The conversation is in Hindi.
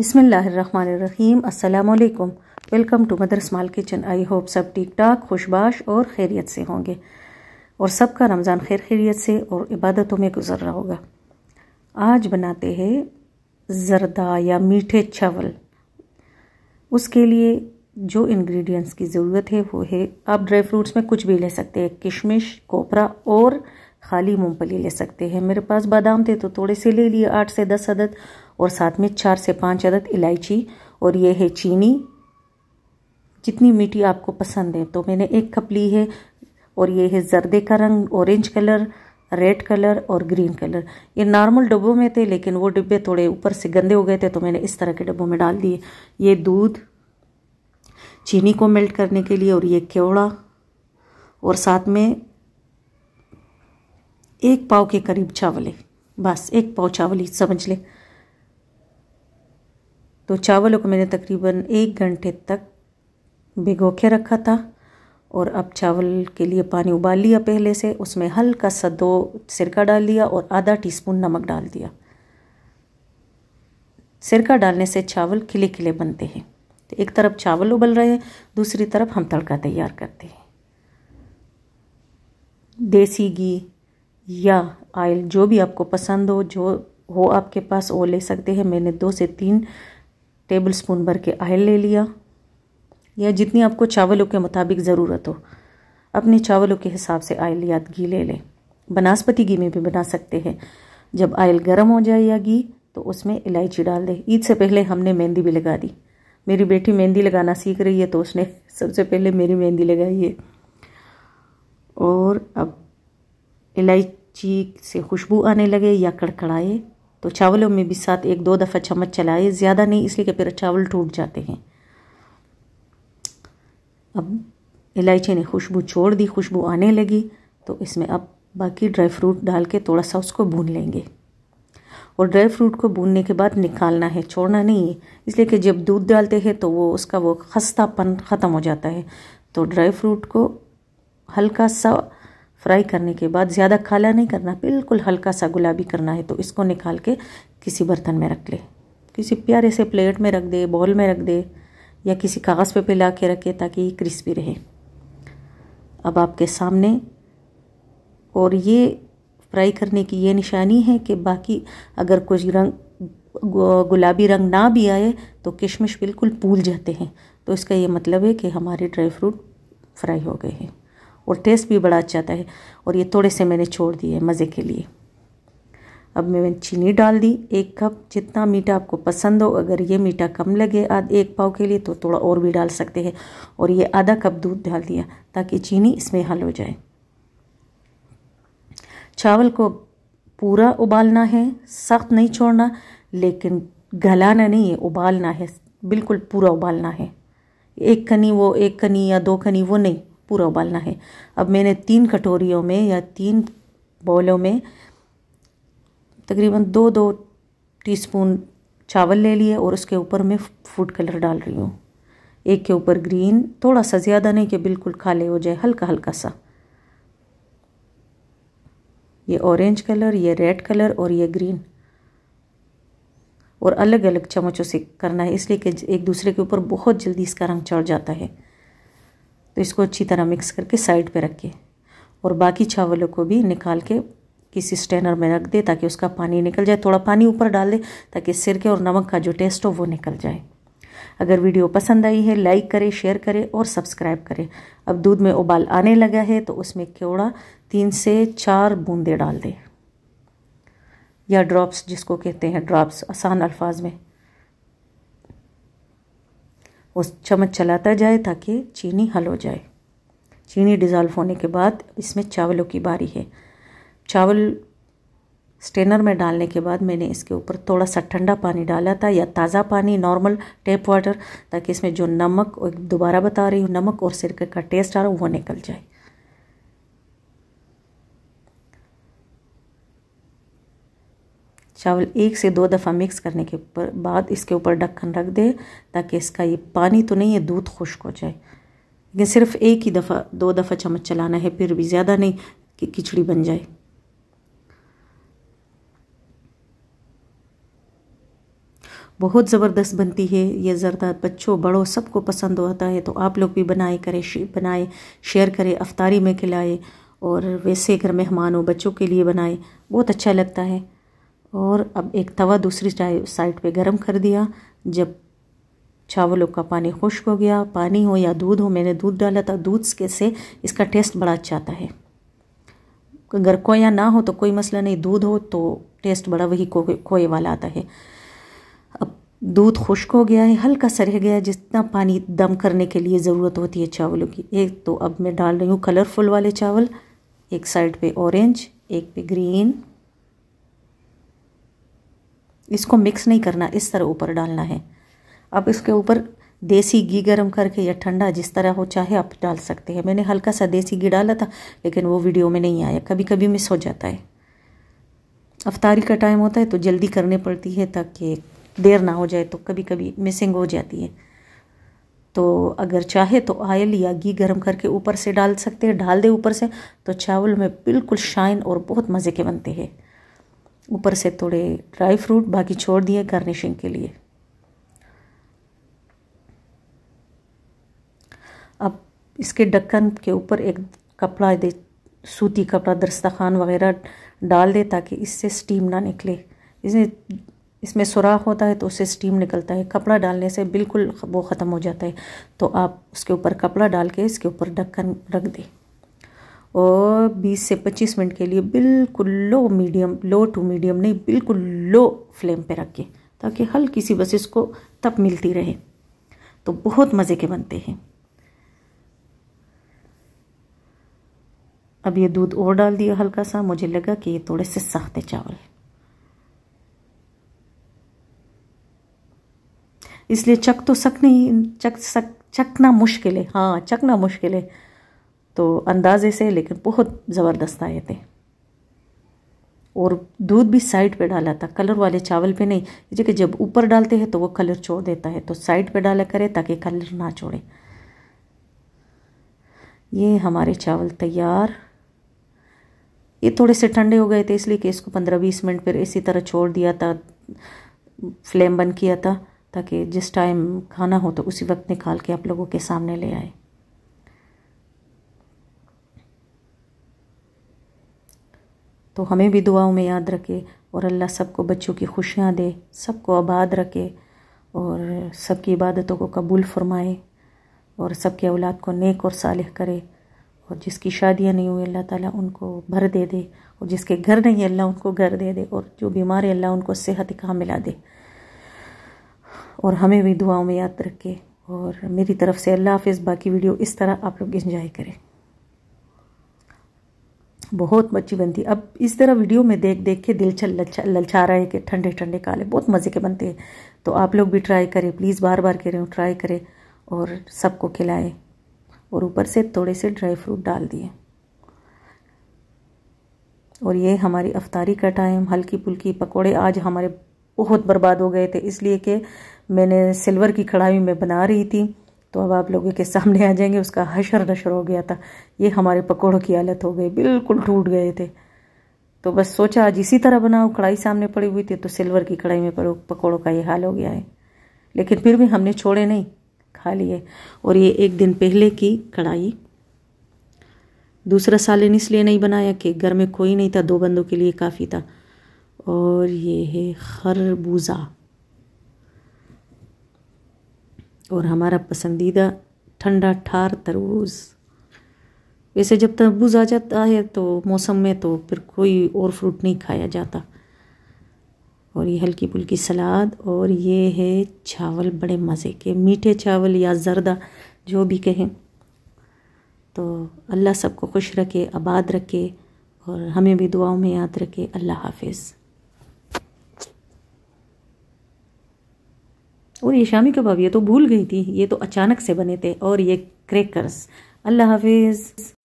बिसमीम् अल्लाम welcome to mother small kitchen I hope सब ठीक ठाक खुशबाश और खैरियत से होंगे और सबका रमज़ान खैर खैरियत से और इबादतों में गुजर रहा होगा आज बनाते हैं जरदा या मीठे चावल उसके लिए जो इंग्रेडिएंट्स की ज़रूरत है वो है आप ड्राई फ्रूट्स में कुछ भी ले सकते हैं किशमिश कोपरा और खाली मूँगफली ले सकते हैं मेरे पास बादाम थे तो थोड़े से ले लिए आठ से दस अदद और साथ में चार से पाँच अदद इलायची और ये है चीनी जितनी मीठी आपको पसंद है तो मैंने एक कप ली है और ये है जर्दे का रंग ऑरेंज कलर रेड कलर और ग्रीन कलर ये नॉर्मल डब्बों में थे लेकिन वो डिब्बे थोड़े ऊपर से गंदे हो गए थे तो मैंने इस तरह के डब्बों में डाल दिए ये दूध चीनी को मेल्ट करने के लिए और ये केवड़ा और साथ में एक पाव के करीब चावल है बस एक पाव चावल ही समझ लें तो चावलों को मैंने तकरीबन एक घंटे तक भिगो के रखा था और अब चावल के लिए पानी उबाल लिया पहले से उसमें हल्का सा दो सिरका डाल लिया और आधा टीस्पून नमक डाल दिया सिरका डालने से चावल खिले खिले बनते हैं तो एक तरफ चावल उबल रहे हैं दूसरी तरफ हम तड़का तैयार करते हैं देसी घी या ऑयल जो भी आपको पसंद हो जो हो आपके पास वो ले सकते हैं मैंने दो से तीन टेबल स्पून भर के आयल ले लिया या जितनी आपको चावलों के मुताबिक ज़रूरत हो अपने चावलों के हिसाब से आयल या घी ले लें बनास्पति घी में भी बना सकते हैं जब आयल गर्म हो जाए या घी तो उसमें इलायची डाल दें ईद से पहले हमने मेहंदी भी लगा दी मेरी बेटी मेहंदी लगाना सीख रही है तो उसने सबसे पहले मेरी मेहंदी लगाई है और अब इलायची से खुशबू आने लगे या कड़कड़ाए तो चावलों में भी साथ एक दो दफ़ा चम्मच चलाए ज़्यादा नहीं इसलिए कि फिर चावल टूट जाते हैं अब इलायची ने खुशबू छोड़ दी खुशबू आने लगी तो इसमें अब बाकी ड्राई फ्रूट डाल के थोड़ा सा उसको भून लेंगे और ड्राई फ्रूट को भूनने के बाद निकालना है छोड़ना नहीं है इसलिए कि जब दूध डालते हैं तो वो उसका वो खस्तापन ख़त्म हो जाता है तो ड्राई फ्रूट को हल्का सा फ्राई करने के बाद ज़्यादा खाला नहीं करना बिल्कुल हल्का सा गुलाबी करना है तो इसको निकाल के किसी बर्तन में रख ले किसी प्यारे से प्लेट में रख दे बॉल में रख दे या किसी कागज़ पे पिला के रखे ताकि क्रिस्पी रहे अब आपके सामने और ये फ्राई करने की ये निशानी है कि बाकी अगर कुछ रंग गुलाबी रंग ना भी आए तो किशमिश बिल्कुल फूल जाते हैं तो इसका ये मतलब है कि हमारे ड्राई फ्रूट फ्राई हो गए हैं और टेस्ट भी बड़ा अच्छा आता है और ये थोड़े से मैंने छोड़ दिए मज़े के लिए अब मैंने चीनी डाल दी एक कप जितना मीठा आपको पसंद हो अगर ये मीठा कम लगे आध एक पाव के लिए तो थोड़ा और भी डाल सकते हैं और ये आधा कप दूध डाल दिया ताकि चीनी इसमें हल हो जाए चावल को पूरा उबालना है सख्त नहीं छोड़ना लेकिन गलाना नहीं है उबालना है बिल्कुल पूरा उबालना है एक कनी वो एक कनी या दो कनी वो नहीं पूरा उबालना है अब मैंने तीन कटोरियों में या तीन बॉलों में तकरीबन दो दो टीस्पून चावल ले लिए और उसके ऊपर मैं फूड कलर डाल रही हूँ एक के ऊपर ग्रीन थोड़ा सा ज़्यादा नहीं कि बिल्कुल खाले हो जाए हल्का हल्का सा ये ऑरेंज कलर ये रेड कलर और ये ग्रीन और अलग अलग चम्मचों से करना है इसलिए कि एक दूसरे के ऊपर बहुत जल्दी इसका रंग चढ़ जाता है तो इसको अच्छी तरह मिक्स करके साइड पे के और बाकी चावलों को भी निकाल के किसी स्टेनर में रख दे ताकि उसका पानी निकल जाए थोड़ा पानी ऊपर डाल दे ताकि सिरके और नमक का जो टेस्ट हो वो निकल जाए अगर वीडियो पसंद आई है लाइक करें शेयर करें और सब्सक्राइब करें अब दूध में उबाल आने लगा है तो उसमें केवड़ा तीन से चार बूंदे डाल दें या ड्रॉप्स जिसको कहते हैं ड्रॉप्स आसान अल्फाज में वो चम्मच चलाता जाए ताकि चीनी हल हो जाए चीनी डिज़ॉल्व होने के बाद इसमें चावलों की बारी है चावल स्टेनर में डालने के बाद मैंने इसके ऊपर थोड़ा सा ठंडा पानी डाला था या ताज़ा पानी नॉर्मल टेप वाटर ताकि इसमें जो नमक दोबारा बता रही हूँ नमक और सिरके का टेस्ट आ रहा है वो निकल जाए चावल एक से दो दफ़ा मिक्स करने के ऊपर बाद इसके ऊपर ढक्कन रख दे ताकि इसका ये पानी तो नहीं है दूध खुश्क हो जाए लेकिन सिर्फ एक ही दफ़ा दो दफ़ा चम्मच चलाना है फिर भी ज़्यादा नहीं कि खिचड़ी बन जाए बहुत ज़बरदस्त बनती है ये ज़रदा बच्चों बड़ों सबको पसंद होता है तो आप लोग भी बनाए करें बनाए शेयर करें अफ्तारी में खिलाए और वैसे घर मेहमानों बच्चों के लिए बनाए बहुत अच्छा लगता है और अब एक तवा दूसरी साइड पे गरम कर दिया जब चावलों का पानी खुश्क हो गया पानी हो या दूध हो मैंने दूध डाला था दूध के से इसका टेस्ट बड़ा अच्छा आता है अगर कोया ना हो तो कोई मसला नहीं दूध हो तो टेस्ट बड़ा वही कोए वाला आता है अब दूध खुश्क हो गया है हल्का सा रह गया है जितना पानी दम करने के लिए ज़रूरत होती है चावलों की एक तो अब मैं डाल रही हूँ कलरफुल वाले चावल एक साइड पे ऑरेंज एक पे ग्रीन इसको मिक्स नहीं करना इस तरह ऊपर डालना है अब इसके ऊपर देसी घी गर्म करके या ठंडा जिस तरह हो चाहे आप डाल सकते हैं मैंने हल्का सा देसी घी डाला था लेकिन वो वीडियो में नहीं आया कभी कभी मिस हो जाता है अफ्तारी का टाइम होता है तो जल्दी करने पड़ती है ताकि देर ना हो जाए तो कभी कभी मिसिंग हो जाती है तो अगर चाहे तो ऑयल या घी गर्म करके ऊपर से डाल सकते हैं डाल दे ऊपर से तो चावल में बिल्कुल शाइन और बहुत मज़े के बनते हैं ऊपर से थोड़े ड्राई फ्रूट बाकी छोड़ दिए गार्निशिंग के लिए अब इसके ढक्कन के ऊपर एक कपड़ा दे सूती कपड़ा दस्तखान वगैरह डाल दे ताकि इससे स्टीम ना निकले इसमें इसमें सुराख होता है तो उससे स्टीम निकलता है कपड़ा डालने से बिल्कुल वो ख़त्म हो जाता है तो आप उसके ऊपर कपड़ा डाल के इसके ऊपर ढक्कन रख दें और 20 से 25 मिनट के लिए बिल्कुल low medium low to medium नहीं बिल्कुल लो फ्लेम पे रखें ताकि हल्की सी बस इसको तप मिलती रहे तो बहुत मज़े के बनते हैं अब ये दूध और डाल दिया हल्का सा मुझे लगा कि ये थोड़े से सख्त है चावल इसलिए चक तो सक नहीं चक सक चकना मुश्किल है हाँ चकना मुश्किल है तो अंदाजे से लेकिन बहुत ज़बरदस्त आए थे और दूध भी साइड पे डाला था कलर वाले चावल पे नहीं क्योंकि जब ऊपर डालते हैं तो वो कलर छोड़ देता है तो साइड पे डाला करे ताकि कलर ना छोड़े ये हमारे चावल तैयार ये थोड़े से ठंडे हो गए थे इसलिए कि इसको पंद्रह बीस मिनट फिर इसी तरह छोड़ दिया था फ्लेम बंद किया था ताकि जिस टाइम खाना हो तो उसी वक्त निकाल के आप लोगों के सामने ले आए तो हमें भी दुआओं में याद रखे और अल्लाह सबको बच्चों की खुशियाँ दे सबको आबाद रखे और सबकी इबादतों को कबूल फरमाए और सबके औलाद को नेक और सालिह करे और जिसकी शादियाँ नहीं हुई अल्लाह ताला उनको भर दे दे और जिसके घर नहीं अल्लाह उनको घर दे दे और जो बीमार है अल्लाह उनको सेहत कहाँ मिला दे और हमें भी दुआओं में याद रखे और मेरी तरफ से अल्लाह हाफिज़ बाकी वीडियो इस तरह आप लोग इन्जॉय करें बहुत मच्छी बनती है अब इस तरह वीडियो में देख देख के दिल छल ललचा रहे हैं कि ठंडे ठंडे काले बहुत मज़े के बनते हैं तो आप लोग भी ट्राई करें प्लीज़ बार बार कह रहे हो ट्राई करें और सबको खिलाएं और ऊपर से थोड़े से ड्राई फ्रूट डाल दिए और ये हमारी अफ्तारी का टाइम हल्की पुल्की पकौड़े आज हमारे बहुत बर्बाद हो गए थे इसलिए कि मैंने सिल्वर की कढ़ाई में बना रही थी तो अब आप लोगों के सामने आ जाएंगे उसका हशर नशर हो गया था ये हमारे पकौड़ों की हालत हो गई बिल्कुल टूट गए थे तो बस सोचा आज इसी तरह बनाओ कढ़ाई सामने पड़ी हुई थी तो सिल्वर की कढ़ाई में पड़ो पकौड़ों का ये हाल हो गया है लेकिन फिर भी हमने छोड़े नहीं खा लिए और ये एक दिन पहले की कढ़ाई दूसरा सालन इसलिए नहीं बनाया कि घर में कोई नहीं था दो बंदों के लिए काफ़ी था और ये है खरबूजा और हमारा पसंदीदा ठंडा ठार तरबूज वैसे जब तरबूज आ जाता है तो मौसम में तो फिर कोई और फ्रूट नहीं खाया जाता और ये हल्की फुल्की सलाद और ये है चावल बड़े मज़े के मीठे चावल या ज़रदा जो भी कहें तो अल्लाह सबको खुश रखे आबाद रखे और हमें भी दुआओं में याद रखे अल्लाह हाफिज़ और ये शामी कबाब ये तो भूल गई थी ये तो अचानक से बने थे और ये क्रेकर्स अल्लाह हाफिज़